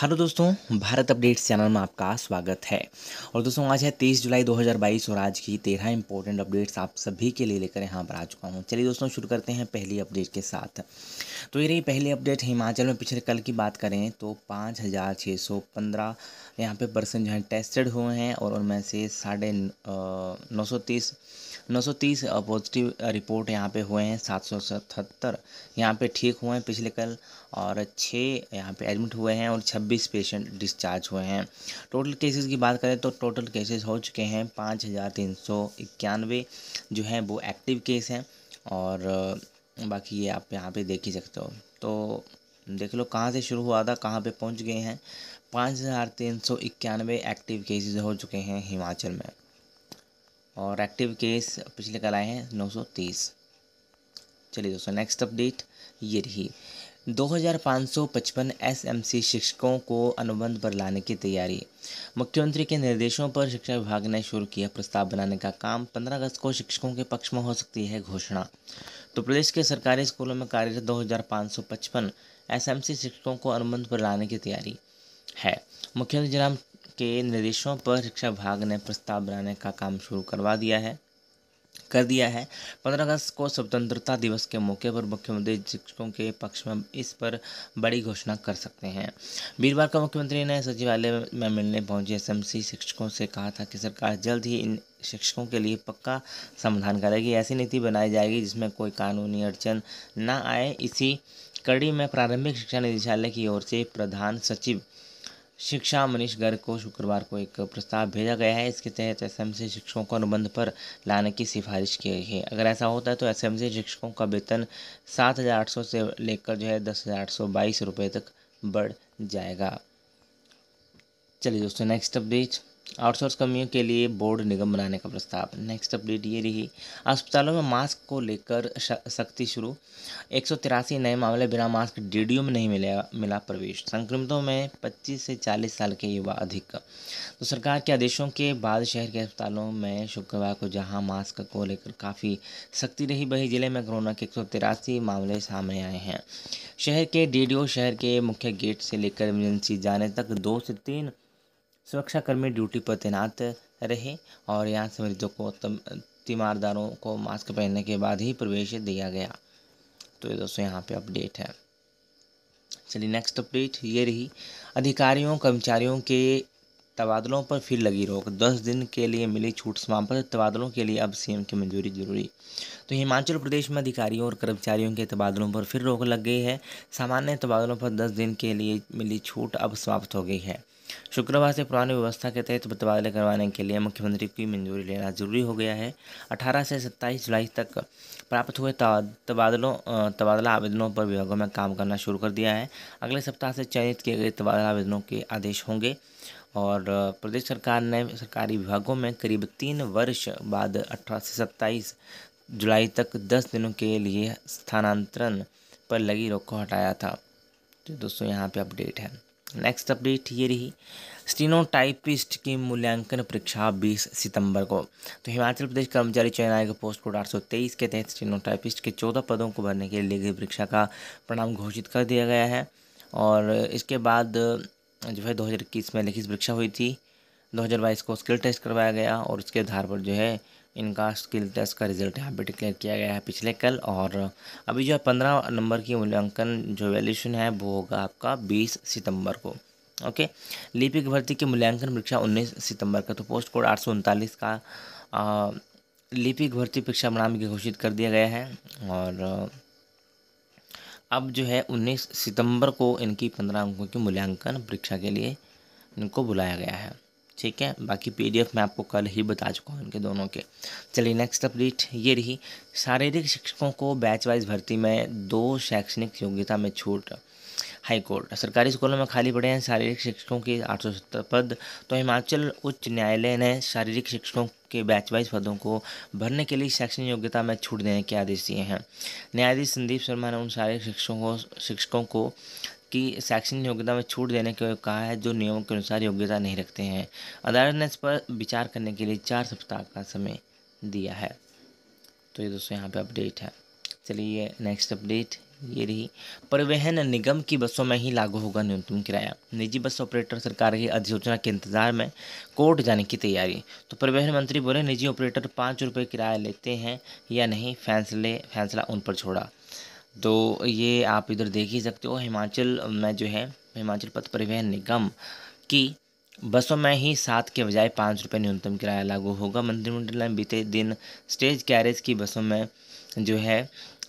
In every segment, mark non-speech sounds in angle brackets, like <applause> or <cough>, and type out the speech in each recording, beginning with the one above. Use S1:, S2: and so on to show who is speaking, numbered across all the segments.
S1: hello दोस्तों Bharat updates channel में आपका स्वागत है और दोस्तों आज है तेईस जुलाई 2022 और आज की तेरह इंपॉर्टेंट अपडेट्स आप सभी के लिए लेकर यहाँ पर आ चुका हूँ चलिए दोस्तों शुरू करते हैं पहली अपडेट के साथ तो ये रही पहली अपडेट हिमाचल में पिछले कल की बात करें तो पाँच हज़ार छः सौ पंद्रह यहाँ पर पर्सन जो हैं टेस्टेड हुए हैं और उनमें से साढ़े नौ सौ तीस नौ सौ तीस पॉजिटिव रिपोर्ट यहाँ पर हुए हैं सात सौ सतहत्तर यहाँ पे ठीक हुए हैं पिछले कल और छः यहाँ पे एडमिट हुए हैं और छब्बीस पेशेंट डिस्चार्ज हुए हैं टोटल केसेस की बात करें तो टोटल केसेस हो चुके हैं पाँच हज़ार तीन सौ इक्यानवे जो हैं वो एक्टिव केस हैं और बाकी ये आप यहाँ पे देख ही सकते हो तो देख लो कहाँ से शुरू हुआ था कहाँ पे पहुँच गए हैं पाँच हज़ार तीन सौ इक्यानवे एक्टिव केसेस हो चुके हैं हिमाचल में और एक्टिव केस पिछले कल आए हैं नौ सौ तीस चलिए दोस्तों नेक्स्ट अपडेट ये रही 2555 एसएमसी शिक्षकों को अनुबंध पर लाने की तैयारी मुख्यमंत्री के निर्देशों पर शिक्षा विभाग ने शुरू किया प्रस्ताव बनाने का काम 15 अगस्त को शिक्षकों के पक्ष में हो सकती है घोषणा तो प्रदेश के सरकारी स्कूलों में कार्यरत 2555 एसएमसी शिक्षकों को अनुबंध पर लाने की तैयारी है मुख्यमंत्री जयराम के निर्देशों पर शिक्षा विभाग ने प्रस्ताव बनाने का काम शुरू करवा दिया है कर दिया है पंद्रह अगस्त को स्वतंत्रता दिवस के मौके पर मुख्यमंत्री शिक्षकों के पक्ष में इस पर बड़ी घोषणा कर सकते हैं वीरवार को मुख्यमंत्री ने सचिवालय में मिलने पहुंचे एसएमसी शिक्षकों से कहा था कि सरकार जल्द ही इन शिक्षकों के लिए पक्का समाधान करेगी ऐसी नीति बनाई जाएगी जिसमें कोई कानूनी अड़चन न आए इसी कड़ी में प्रारंभिक शिक्षा निदेशालय की ओर से प्रधान सचिव शिक्षा मनीष गर्ग को शुक्रवार को एक प्रस्ताव भेजा गया है इसके तहत एस एम सी शिक्षकों को अनुबंध पर लाने की सिफारिश की गई है अगर ऐसा होता है तो एस एम सी शिक्षकों का वेतन सात हज़ार आठ सौ से लेकर जो है दस हज़ार आठ सौ बाईस रुपये तक बढ़ जाएगा चलिए दोस्तों नेक्स्ट अपडेट आउटसोर्स कमियों के लिए बोर्ड निगम बनाने का प्रस्ताव नेक्स्ट अपडेट ये रही अस्पतालों में मास्क को लेकर सख्ती शुरू एक नए मामले बिना मास्क डीडीयू में नहीं मिला मिला प्रवेश संक्रमितों में 25 से 40 साल के युवा अधिक तो सरकार के आदेशों के बाद शहर के अस्पतालों में शुक्रवार को जहां मास्क को लेकर काफ़ी सख्ती रही वही जिले में कोरोना के एक मामले सामने आए हैं शहर के डी शहर के मुख्य गेट से लेकर एमरजेंसी जाने तक दो से तीन सुरक्षाकर्मी ड्यूटी पर तैनात रहे और यहाँ से मरीजों को तीमारदारों को मास्क पहनने के बाद ही प्रवेश दिया गया तो ये दोस्तों यहाँ पे अपडेट है चलिए नेक्स्ट अपडेट ये रही अधिकारियों कर्मचारियों के तबादलों पर फिर लगी रोक दस दिन के लिए मिली छूट समाप्त तबादलों के लिए अब सीएम की मंजूरी जरूरी तो हिमाचल प्रदेश में अधिकारियों और कर्मचारियों के तबादलों पर फिर रोक लग गई है सामान्य तबादलों पर दस दिन के लिए मिली छूट अब समाप्त हो गई है शुक्रवार से पुरानी व्यवस्था के तहत तबादले करवाने के लिए मुख्यमंत्री की मंजूरी लेना जरूरी हो गया है 18 से 27 जुलाई तक प्राप्त हुए तबादलों तबादला आवेदनों पर विभागों में काम करना शुरू कर दिया है अगले सप्ताह से चयनित किए गए तबादला आवेदनों के आदेश होंगे और प्रदेश सरकार ने सरकारी विभागों में करीब तीन वर्ष बाद अठारह से सत्ताईस जुलाई तक दस दिनों के लिए स्थानांतरण पर लगी रोक को हटाया था तो दोस्तों यहाँ पे अपडेट है नेक्स्ट अपडेट ये रही स्टीनोटाइपिस्ट की मूल्यांकन परीक्षा 20 सितंबर को तो हिमाचल प्रदेश कर्मचारी चयन आयोग पोस्ट कोड आठ के तहत स्टीनोटाइपिस्ट के 14 पदों को भरने के लिए गई परीक्षा का परिणाम घोषित कर दिया गया है और इसके बाद जो है 2021 में लिखित परीक्षा हुई थी 2022 को स्किल टेस्ट करवाया गया और उसके आधार पर जो है इनका स्किल टेस्ट का रिजल्ट यहाँ पे डिक्लेयर किया गया है पिछले कल और अभी जो है पंद्रह नंबर की मूल्यांकन जो वैल्यूशन है वो होगा आपका बीस सितंबर को ओके लिपिक भर्ती की मूल्यांकन परीक्षा उन्नीस सितंबर का तो पोस्ट कोड आठ का लिपिक भर्ती परीक्षा बनाने की घोषित कर दिया गया है और अब जो है उन्नीस सितंबर को इनकी पंद्रह अंकों की मूल्यांकन परीक्षा के लिए इनको बुलाया गया है ठीक है बाकी पीडीएफ मैं आपको कल ही बता चुका हूँ इनके दोनों के चलिए नेक्स्ट अपडेट ये रही शारीरिक शिक्षकों को बैच वाइज भर्ती में दो शैक्षणिक योग्यता में छूट हाई कोर्ट सरकारी स्कूलों में खाली पड़े हैं शारीरिक शिक्षकों के आठ सौ सत्तर पद तो हिमाचल उच्च न्यायालय ने शारीरिक शिक्षकों के बैच वाइज पदों को भरने के लिए शैक्षणिक योग्यता में छूट देने के आदेश दिए हैं न्यायाधीश संदीप शर्मा ने उन शारीरिक शिक्षकों को शिक्षकों को की शैक्षणिक योग्यता में छूट देने के कहा है जो नियमों के अनुसार योग्यता नहीं रखते हैं अदालत ने इस पर विचार करने के लिए चार सप्ताह का समय दिया है तो ये दोस्तों यहाँ पे अपडेट है चलिए नेक्स्ट अपडेट ये रही परिवहन निगम की बसों में ही लागू होगा न्यूनतम किराया निजी बस ऑपरेटर सरकार की अधिसूचना के इंतजार में कोर्ट जाने की तैयारी तो परिवहन मंत्री बोले निजी ऑपरेटर पाँच रुपये किराया लेते हैं या नहीं फैसले फैसला उन पर छोड़ा तो ये आप इधर देख ही सकते हो हिमाचल में जो है हिमाचल पथ परिवहन निगम की बसों में ही सात के बजाय पाँच रुपये न्यूनतम किराया लागू होगा मंत्रिमंडल ने बीते दिन स्टेज कैरेज की बसों में जो है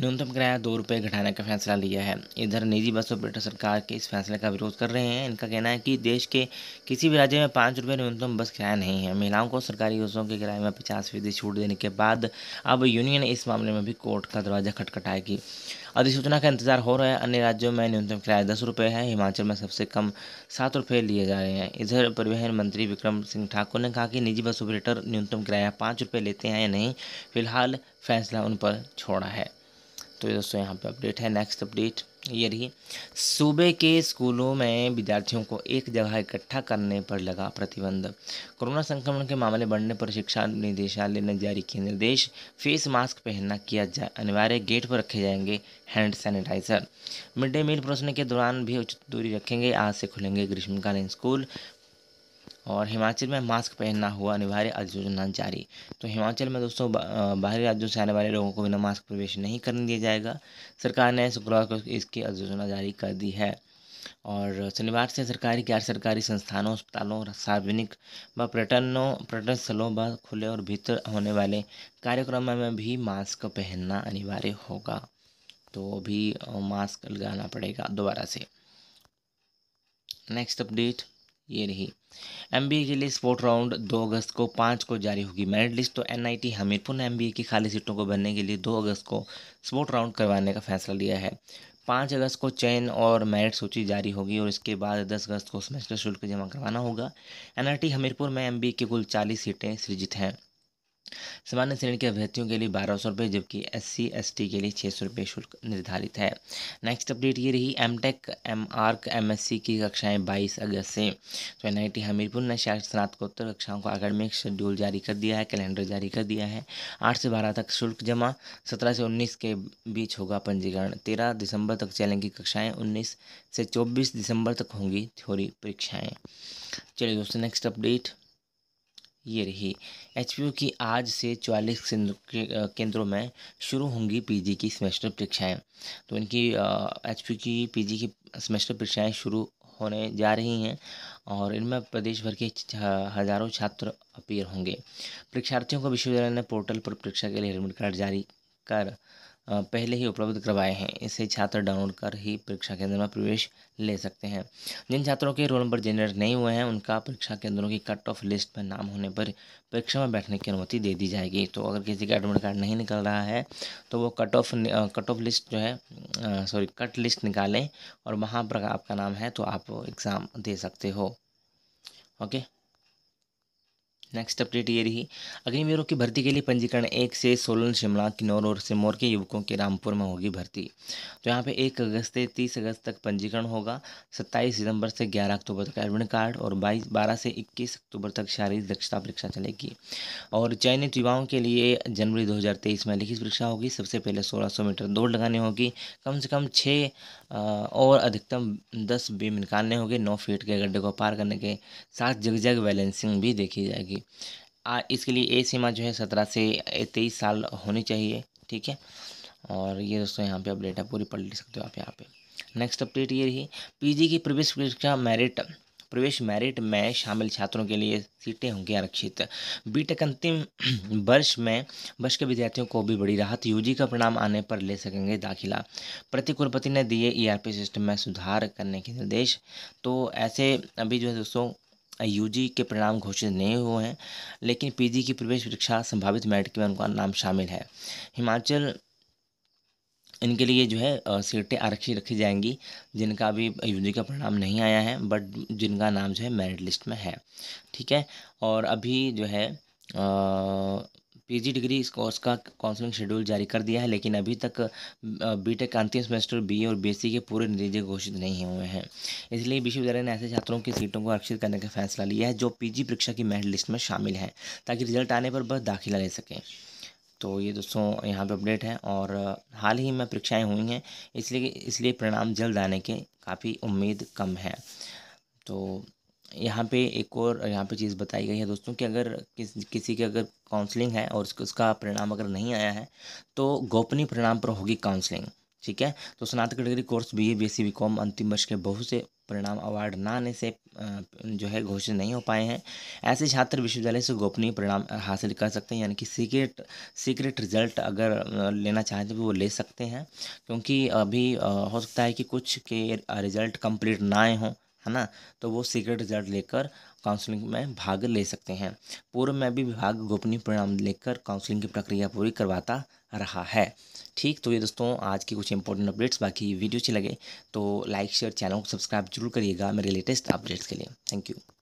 S1: न्यूनतम किराया दो रुपये घटाने का फैसला लिया है इधर निजी बस ऑपरेटर सरकार के इस फैसले का विरोध कर रहे हैं इनका कहना है कि देश के किसी भी राज्य में पाँच रुपये न्यूनतम बस किराया नहीं है महिलाओं को सरकारी बसों के किराए में पचास फीसदी छूट देने के बाद अब यूनियन इस मामले में भी कोर्ट का दरवाज़ा खटखटाएगी अधिसूचना का इंतजार हो रहा है अन्य राज्यों में न्यूनतम किराया दस रुपये है हिमाचल में सबसे कम सात रुपये लिए जा रहे हैं इधर परिवहन मंत्री विक्रम सिंह ठाकुर ने कहा कि निजी बस ऑपरेटर न्यूनतम किराया पाँच रुपये लेते हैं या नहीं फिलहाल फैसला उन पर छोड़ा है तो दोस्तों यहाँ पे अपडेट है नेक्स्ट अपडेट ये रही सूबे के स्कूलों में विद्यार्थियों को एक जगह इकट्ठा करने पर लगा प्रतिबंध कोरोना संक्रमण के मामले बढ़ने पर शिक्षा निदेशालय ने जारी किए निर्देश फेस मास्क पहनना किया जाए अनिवार्य गेट पर रखे जाएंगे hand sanitiser midday meal परोसने के दौरान भी उचित दूरी रखेंगे आज से खुलेंगे ग्रीष्मकालीन स्कूल और हिमाचल में मास्क पहनना हुआ अनिवार्य अधिसूचना जारी तो हिमाचल में दोस्तों बाहरी राज्यों से आने वाले लोगों को बिना मास्क प्रवेश नहीं करने दिया जाएगा सरकार ने शुक्रवार को इसकी अधिसूचना जारी कर दी है और शनिवार से सरकारी गैर सरकारी संस्थानों अस्पतालों सार्वजनिक व पर्यटनों पर्यटन स्थलों व खुले और भीतर होने वाले कार्यक्रम में भी मास्क पहनना अनिवार्य होगा तो भी मास्क लगाना पड़ेगा दोबारा से नेक्स्ट अपडेट ये रही एम के लिए स्पोर्ट राउंड दो अगस्त को पाँच को जारी होगी मेरिट लिस्ट तो एनआईटी हमीरपुर ने एम की खाली सीटों को भरने के लिए दो अगस्त को स्पोर्ट राउंड करवाने का फैसला लिया है पाँच अगस्त को चयन और मेरिट सूची जारी होगी और इसके बाद दस अगस्त को सेमेस्टर शुल्क जमा करवाना होगा एन हमीरपुर में एम की कुल चालीस सीटें सृजित हैं सामान्य श्रेणी के अभ्यर्थियों के लिए बारह सौ रुपये जबकि एस सी एस टी के लिए छः सौ रुपये शुल्क निर्धारित है नेक्स्ट अपडेट ये रही M tech M arch M S C की कक्षाएँ बाईस अगस्त से तो एन आई टी हमीरपुर ने स्नातकोत्तर कक्षाओं का अकेडमिक शेड्यूल जारी कर दिया है कैलेंडर जारी कर दिया है आठ से बारह तक शुल्क जमा सत्रह से उन्नीस के बीच होगा पंजीकरण तेरह दिसंबर तक चलेंगी कक्षाएँ उन्नीस से चौबीस दिसंबर तक होंगी थ्योरी परीक्षाएँ चलिए दोस्तों नेक्स्ट अपडेट ये रही एच की आज से चौवालीस केंद्रों में शुरू होंगी पीजी की सेमेस्टर परीक्षाएं तो इनकी एच की पीजी की सेमेस्टर परीक्षाएं शुरू होने जा रही हैं और इनमें प्रदेश भर के हज़ारों छात्र अपीयर होंगे परीक्षार्थियों को विश्वविद्यालय ने पोर्टल पर परीक्षा के लिए एडमिट कार्ड जारी कर पहले ही उपलब्ध करवाए हैं इसे छात्र डाउनलोड कर ही परीक्षा केंद्र में प्रवेश ले सकते हैं जिन छात्रों के रोल नंबर जनरेट नहीं हुए हैं उनका परीक्षा केंद्रों की कट ऑफ लिस्ट में नाम होने पर परीक्षा में बैठने की अनुमति दे दी जाएगी तो अगर किसी का एडमिट कार्ड नहीं निकल रहा है तो वो cut off cut off list जो है सॉरी कट लिस्ट निकालें और वहाँ पर आपका नाम है तो आप एग्ज़ाम दे सकते हो ओके नेक्स्ट अपडेट ये रही अग्निवीरों की भर्ती के लिए पंजीकरण एक से सोलन शिमला किन्नौर और सिरमौर के युवकों के रामपुर में होगी भर्ती तो यहाँ पे एक अगस्त से तीस अगस्त तक पंजीकरण होगा सत्ताईस सितंबर से ग्यारह अक्टूबर तक एडमिट कार्ड और बाईस बारह से इक्कीस अक्टूबर तक शारीरिक दक्षता परीक्षा चलेगी और चयनित युवाओं के लिए जनवरी दो में लिखित परीक्षा होगी सबसे पहले सोलह मीटर दौड़ लगानी होगी कम से कम छः और अधिकतम दस बीम निकालने होंगे नौ फीट के गड्ढे को पार करने के साथ जग बैलेंसिंग भी देखी जाएगी आ, इसके लिए ए सीमा जो है सत्रह से तेईस साल होनी चाहिए ठीक है और ये दोस्तों यहाँ पे अपडेट है पूरी पढ़ लिख सकते हो आप यहाँ पे नेक्स्ट अपडेट ये रही पीजी की प्रवेश परीक्षा मेरिट प्रवेश मेरिट में शामिल छात्रों के लिए सीटें होंगी आरक्षित बीटेक अंतिम <clears throat> वर्ष में वर्ष के विद्यार्थियों को भी बड़ी राहत यूजी का परिणाम आने पर ले सकेंगे दाखिला प्रति कुलपति ने दिए ईआरपी e सिस्टम में सुधार करने के निर्देश तो ऐसे अभी जो है दोस्तों यूजी के परिणाम घोषित नहीं हुए हैं लेकिन पीजी की प्रवेश परीक्षा संभावित मेरिट के में उनका नाम शामिल है हिमाचल इनके लिए जो है सीटें आरक्षित रखी जाएंगी जिनका अभी यूजी का परिणाम नहीं आया है बट जिनका नाम जो है मेरिट लिस्ट में है ठीक है और अभी जो है आ, पीजी डिग्री इस कोर्स का काउंसलिंग शेड्यूल जारी कर दिया है लेकिन अभी तक बीटेक का अंतिम सेमेस्टर बी और बीएससी के पूरे नतीजे घोषित नहीं हुए हैं इसलिए विश्वविद्यालय ने ऐसे छात्रों की सीटों को आरक्षित करने का फैसला लिया है जो पीजी परीक्षा की मेरिट लिस्ट में शामिल हैं ताकि रिजल्ट आने पर बस दाखिला ले सकें तो ये दोस्तों यहाँ पर अपडेट है और हाल ही में परीक्षाएँ हुई हैं इसलिए इसलिए परिणाम जल्द आने के काफ़ी उम्मीद कम है तो यहाँ पे एक और यहाँ पे चीज़ बताई गई है दोस्तों कि अगर किस किसी की अगर काउंसलिंग है और उसका परिणाम अगर नहीं आया है तो गोपनीय परिणाम पर होगी काउंसलिंग ठीक है तो स्नातक degree course B A B S C com अंतिम वर्ष के बहुत से परिणाम अवार्ड ना आने से जो है घोषित नहीं हो पाए हैं ऐसे छात्र विश्वविद्यालय से गोपनीय परिणाम हासिल कर सकते हैं यानी कि सीक्रेट सीक्रेट रिजल्ट अगर लेना चाहें तो वो ले सकते हैं क्योंकि अभी हो सकता है कि कुछ के रिज़ल्ट कंप्लीट ना आए हों है ना तो वो सीक्रेट रिजल्ट लेकर काउंसलिंग में भाग ले सकते हैं पूर्व में भी विभाग गोपनीय परिणाम लेकर काउंसलिंग की प्रक्रिया पूरी करवाता रहा है ठीक तो ये दोस्तों आज की कुछ इंपॉर्टेंट अपडेट्स बाकी वीडियो अच्छी लगे तो लाइक शेयर चैनल को सब्सक्राइब जरूर करिएगा मेरे लेटेस्ट अपडेट्स के लिए थैंक यू